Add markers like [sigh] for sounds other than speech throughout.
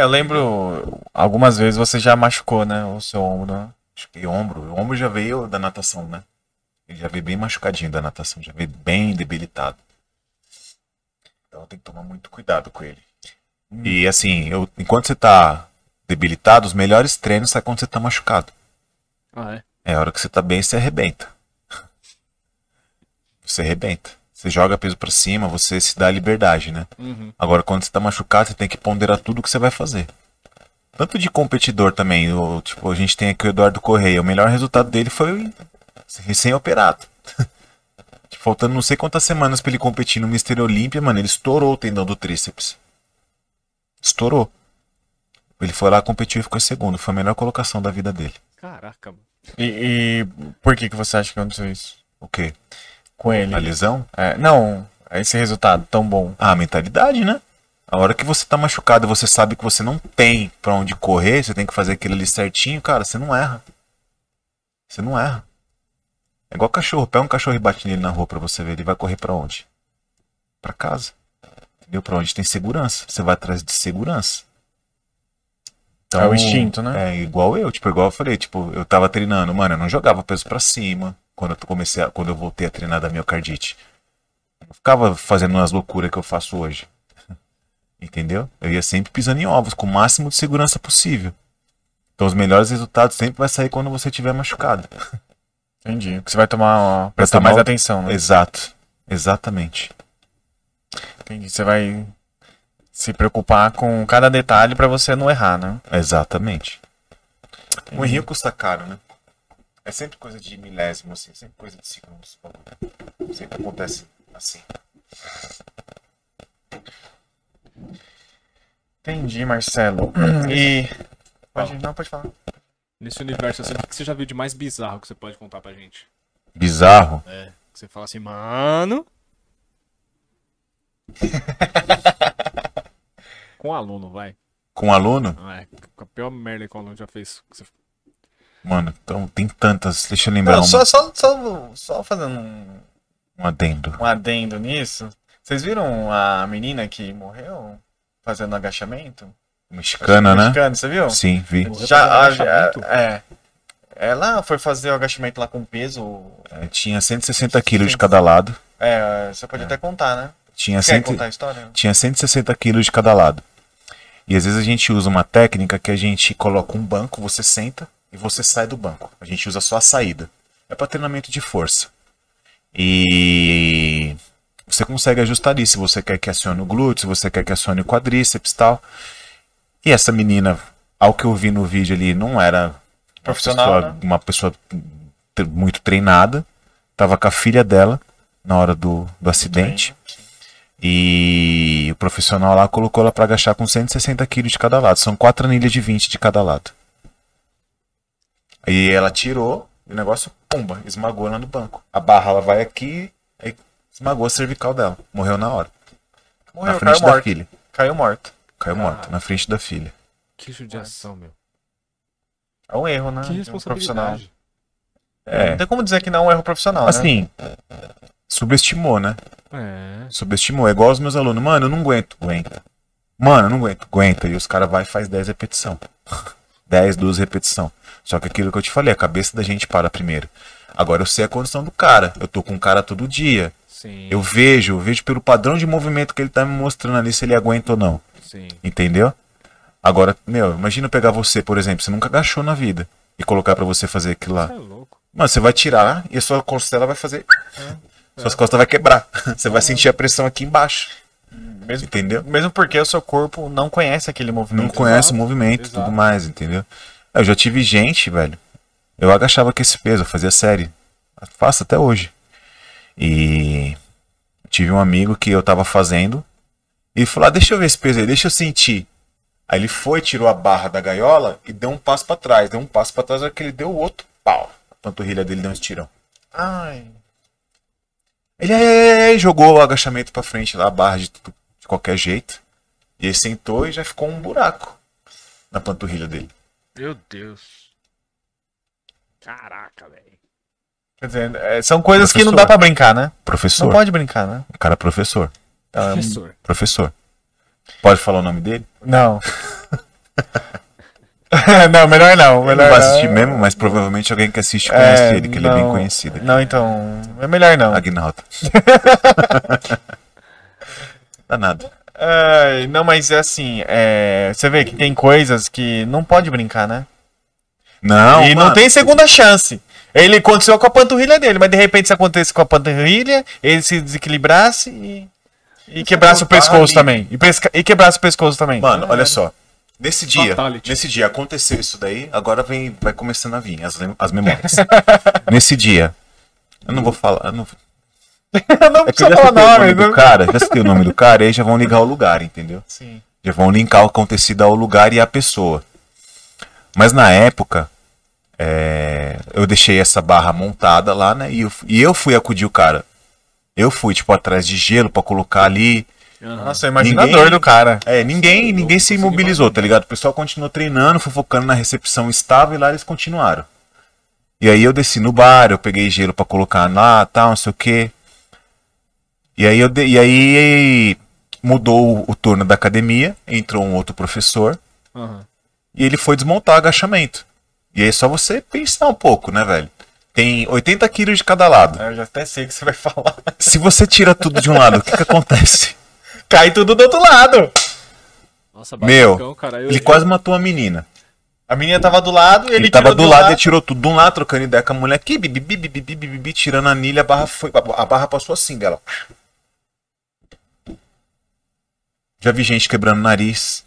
É, eu lembro, algumas vezes você já machucou, né? O seu ombro, né? Acho que ombro. O ombro já veio da natação, né? Ele já veio bem machucadinho da natação, já veio bem debilitado. Então tem que tomar muito cuidado com ele. Hum. E assim, eu, enquanto você tá debilitado, os melhores treinos são é quando você tá machucado. Ah, é? É a hora que você tá bem, você arrebenta. [laughs] Você arrebenta. Você joga peso para cima, você se dá liberdade, né? Uhum. Agora, quando você tá machucado, você tem que ponderar tudo que você vai fazer. Tanto de competidor também. O, tipo, a gente tem aqui o Eduardo Correia. O melhor resultado dele foi recém-operado. [laughs] Tipo, faltando não sei quantas semanas para ele competir no Mister Olímpia, mano, ele estourou o tendão do tríceps. Estourou. Ele foi lá, competiu e ficou em segundo. Foi a melhor colocação da vida dele. Caraca, mano. E, e por que, que você acha que aconteceu isso? O quê? com ele. A lesão? É, não, é esse resultado tão bom. Ah, a mentalidade, né? A hora que você tá machucado, você sabe que você não tem para onde correr, você tem que fazer aquilo ali certinho, cara, você não erra. Você não erra. É igual cachorro, pega um cachorro e bate nele na rua para você ver, ele vai correr para onde? Para casa. Entendeu? Para onde tem segurança. Você vai atrás de segurança. Então, é o então, instinto, né? É igual eu, tipo, igual eu falei, tipo, eu tava treinando, mano, eu não jogava peso para cima quando eu comecei a, quando eu voltei a treinar da miocardite. Eu ficava fazendo as loucuras que eu faço hoje. [laughs] Entendeu? Eu ia sempre pisando em ovos, com o máximo de segurança possível. Então os melhores resultados sempre vai sair quando você estiver machucado. [laughs] Entendi. Porque você vai tomar. prestar mais atenção, né? Exato. Exatamente. Entendi. Você vai se preocupar com cada detalhe para você não errar, né? Exatamente. Entendi. O custa caro, né? É sempre coisa de milésimo, assim, sempre coisa de segundos. Né? Sempre acontece assim. Entendi, Marcelo. Uhum. E. Pode, não, pode falar. Nesse universo, assim, o que você já viu de mais bizarro que você pode contar pra gente? Bizarro? É. Você fala assim, mano. [laughs] com aluno, vai. Com aluno? É, a pior merda que o aluno já fez. Mano, então, tem tantas. Deixa eu lembrar. Não, uma. só, só, só, só fazendo um. Um adendo. Um adendo nisso. Vocês viram a menina que morreu fazendo agachamento? Mexicana, né? Mexicana, você viu? Sim, vi. Já, a, é, é. Ela foi fazer o agachamento lá com peso. É, tinha 160 quilos de cada lado. É, você pode é. até contar, né? Tinha cento contar a história? Tinha 160 quilos de cada lado. E às vezes a gente usa uma técnica que a gente coloca um banco, você senta, e você sai do banco. A gente usa só a saída. É para treinamento de força. E você consegue ajustar isso. Se você quer que acione o glúteo, se você quer que acione o quadríceps e tal. E essa menina, ao que eu vi no vídeo ali, não era profissional, uma pessoa, né? uma pessoa muito treinada. Tava com a filha dela na hora do, do acidente. E o profissional lá colocou ela para agachar com 160 kg de cada lado. São quatro anilhas de 20 de cada lado. E ela tirou e o negócio, pumba, esmagou lá no banco. A barra ela vai aqui, esmagou a cervical dela. Morreu na hora. Morreu, na frente caiu da morto. filha. Caiu morto. Caiu ah, morto, na frente da filha. Que judiação, meu. É um erro, né? Que responsabilidade. É. é. Não tem como dizer que não é um erro profissional, assim, né? Assim, subestimou, né? É. Subestimou. É igual os meus alunos. Mano, eu não aguento. Aguenta. Mano, eu não aguento. Aguenta. E os caras vai e faz 10 repetição. 10, [laughs] 12 repetição. Só que aquilo que eu te falei, a cabeça da gente para primeiro. Agora eu sei a condição do cara. Eu tô com o cara todo dia. Sim. Eu vejo, eu vejo pelo padrão de movimento que ele tá me mostrando ali se ele aguenta ou não. Sim. Entendeu? Agora, meu, imagina eu pegar você, por exemplo, você nunca agachou na vida e colocar para você fazer aquilo lá. Você é louco. Mano, você vai tirar e a sua costela vai fazer. É, é. Suas costas vai quebrar. [laughs] Você vai é. sentir a pressão aqui embaixo. Mesmo, entendeu? Mesmo porque o seu corpo não conhece aquele movimento. Não conhece o movimento e tudo mais, entendeu? Eu já tive gente, velho. Eu agachava com esse peso, eu fazia série. Eu faço até hoje. E tive um amigo que eu tava fazendo. E falou: ah, deixa eu ver esse peso aí, deixa eu sentir. Aí ele foi, tirou a barra da gaiola e deu um passo para trás. Deu um passo para trás, que ele deu outro pau. A panturrilha dele deu um estirão. Ai. Ele aí, jogou o agachamento para frente lá, a barra de, de qualquer jeito. E ele sentou e já ficou um buraco na panturrilha dele. Meu Deus. Caraca, velho. Quer dizer, é, são coisas professor. que não dá para brincar, né? Professor. Não pode brincar, né? O cara é professor. Então, professor. É professor. Pode falar o nome dele? Não. [laughs] não, melhor não. Melhor ele não vai assistir não. mesmo, mas provavelmente alguém que assiste conhece é, ele, que não, ele é bem conhecido. Aqui. Não, então, é melhor não. Agnaldo. [laughs] Danado. É, não, mas é assim, é, você vê que tem coisas que não pode brincar, né? Não. E mano. não tem segunda chance. Ele aconteceu com a panturrilha dele, mas de repente se acontecesse com a panturrilha, ele se desequilibrasse e, e é quebrasse o pescoço ali. também. E, pesca, e quebrasse o pescoço também. Mano, olha é. só. Nesse dia, nesse dia aconteceu isso daí, agora vem, vai começando a vir as, as memórias. [laughs] nesse dia, eu não vou falar, eu não, [laughs] não é precisa falar nome. Do né? cara, já citei o nome do cara, aí já vão ligar o lugar, entendeu? Sim. Já vão linkar o acontecido ao lugar e à pessoa. Mas na época, é, eu deixei essa barra montada lá, né? E eu, e eu fui acudir o cara. Eu fui, tipo, atrás de gelo para colocar ali. Nossa, imaginador ninguém, do cara. É, ninguém, ninguém se imobilizou, tá ligado? O pessoal continuou treinando, fofocando focando na recepção estável e lá eles continuaram. E aí eu desci no bar, eu peguei gelo para colocar lá, tal, não sei o quê. E aí, eu, e aí mudou o turno da academia, entrou um outro professor. Uhum. E ele foi desmontar agachamento. E aí é só você pensar um pouco, né, velho? Tem 80 quilos de cada lado. Ah, eu já até sei o que você vai falar. Se você tira tudo de um lado, o que, que acontece? Cai tudo do outro lado. Nossa, Meu, ele quase matou a menina. A menina tava do lado ele, ele tava do, do lado, lado e tirou tudo de um lado, trocando ideia com a mulher aqui, bibi, bibi, bibi, bibi, tirando a anilha, a barra, foi, a barra passou assim, galera. Já vi gente quebrando o nariz.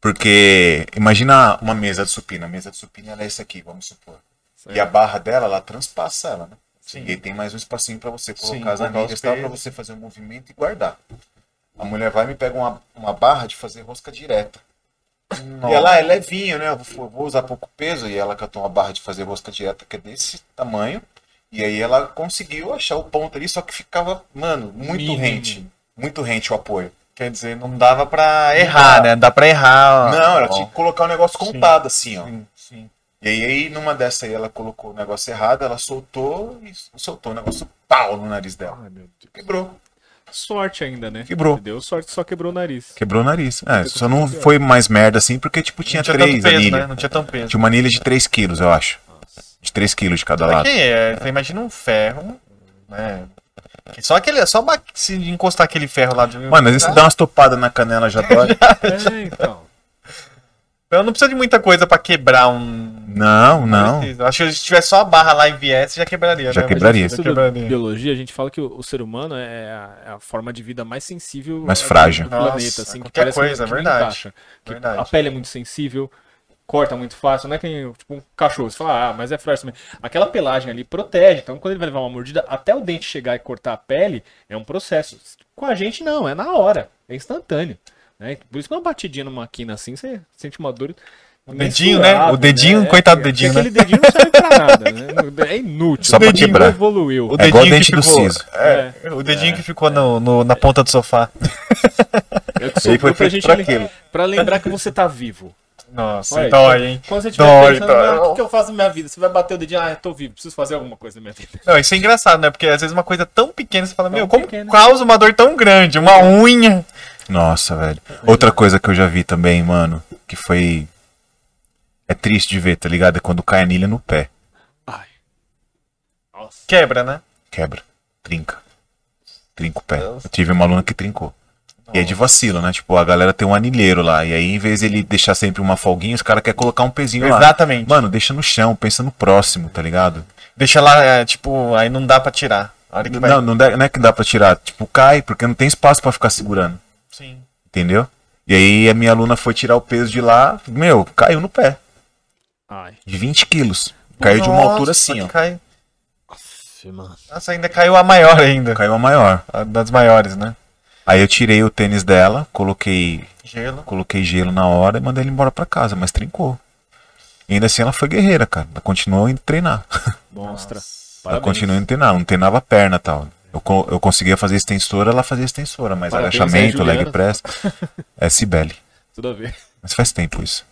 Porque imagina uma mesa de supina. A mesa de supina é essa aqui, vamos supor. Certo. E a barra dela, ela transpassa ela, né? Sim. E tem mais um espacinho para você colocar Sim, as anilhas para você fazer um movimento e guardar. A mulher vai e me pega uma, uma barra de fazer rosca direta. Nossa. E ela é levinha, né? Eu vou, vou, usar pouco peso. E ela catou uma barra de fazer rosca direta que é desse tamanho. E aí ela conseguiu achar o ponto ali, só que ficava, mano, muito Mínimo. rente muito rente o apoio. Quer dizer, não dava para errar, né? Não dá pra errar. Não, ela tinha que colocar o negócio contado, sim, assim, ó. Sim, sim. E aí, numa dessa aí, ela colocou o negócio errado, ela soltou e soltou o negócio pau no nariz dela. Ai, meu Deus. Quebrou. Sorte ainda, né? Quebrou. Deu sorte, só quebrou o nariz. Quebrou o nariz. É, só não tá foi mais merda assim, porque, tipo, tinha, tinha três peso, anilha. Né? Não tinha tão peso. Tinha uma anilha de 3 quilos, eu acho. De 3 quilos de cada então, lado. É, é. Você imagina um ferro, né? Só aquele, só se encostar aquele ferro lá de Mano, mas isso né? dá umas topadas na canela já dói. [laughs] é, então. Eu não preciso de muita coisa para quebrar um. Não, não. Acho que se tivesse só a barra lá e viesse, já quebraria. Já né? quebraria. já quebraria. Biologia, a gente fala que o, o ser humano é, é a, é a, forma de vida mais sensível. Mais é frágil. Do Nossa, planeta, assim, qualquer coisa, é verdade, verdade. A pele é muito sensível corta muito fácil, não é que nem tipo, um cachorro. Você fala, ah, mas é frágil também. Aquela pelagem ali protege, então quando ele vai levar uma mordida, até o dente chegar e cortar a pele, é um processo. Com a gente não, é na hora, é instantâneo. Né? Por isso que uma batidinha numa quina assim, você sente uma dor. O dedinho, né? O dedinho, né? coitado tá do é, dedinho, aquele né? Aquele dedinho não serve pra nada, né? [laughs] É inútil. Só o pra quebrar. evoluiu. O é, é dedinho igual o dente do siso. É, é, o dedinho é. que ficou no, no, na ponta do sofá. [laughs] Ele foi pra, pra, pra lembrar que você tá vivo. Nossa, dói, hein? Quando você tiver dói, pensando, dói. Ah, o que, eu faço na minha vida? Você vai bater o dedinho, ah, eu tô vivo, preciso fazer alguma coisa na minha vida. Não, isso é engraçado, né? Porque às vezes uma coisa tão pequena, você fala, tão meu, como pequena. causa uma dor tão grande? Uma é. unha. Nossa, velho. É. Outra coisa que eu já vi também, mano, que foi. É triste de ver, tá ligado? É quando cai anilha no pé. Ai. Nossa. Quebra, né? Quebra. Trinca. Trinca o pé. Deus. Eu tive uma aluna que trincou. E é de vacilo, né? Tipo, a galera tem um anilheiro lá. E aí, em vez de ele deixar sempre uma folguinha, os caras querem colocar um pezinho Exatamente. lá. Exatamente. Mano, deixa no chão, pensa no próximo, tá ligado? Deixa lá, é, tipo, aí não dá pra tirar. não, vai... não, dá, não é que dá pra tirar. Tipo, cai, porque não tem espaço para ficar segurando. Sim. Entendeu? E aí a minha aluna foi tirar o peso de lá, meu, caiu no pé. Ai. De 20 quilos. Caiu Nossa, de uma altura assim, ó. Cai... Nossa, Nossa, ainda caiu a maior ainda. Caiu a maior. A das maiores, né? Aí eu tirei o tênis dela, coloquei gelo, coloquei gelo na hora e mandei ele embora para casa, mas trincou. E ainda assim ela foi guerreira, cara. Ela continuou indo treinar. [laughs] Monstra. ela continuou indo treinar, não treinava a perna tal. Eu, eu conseguia fazer extensora, ela fazia extensora, mas Parabéns, agachamento, leg press. [laughs] É Cibele. Tudo a ver. Mas faz tempo isso.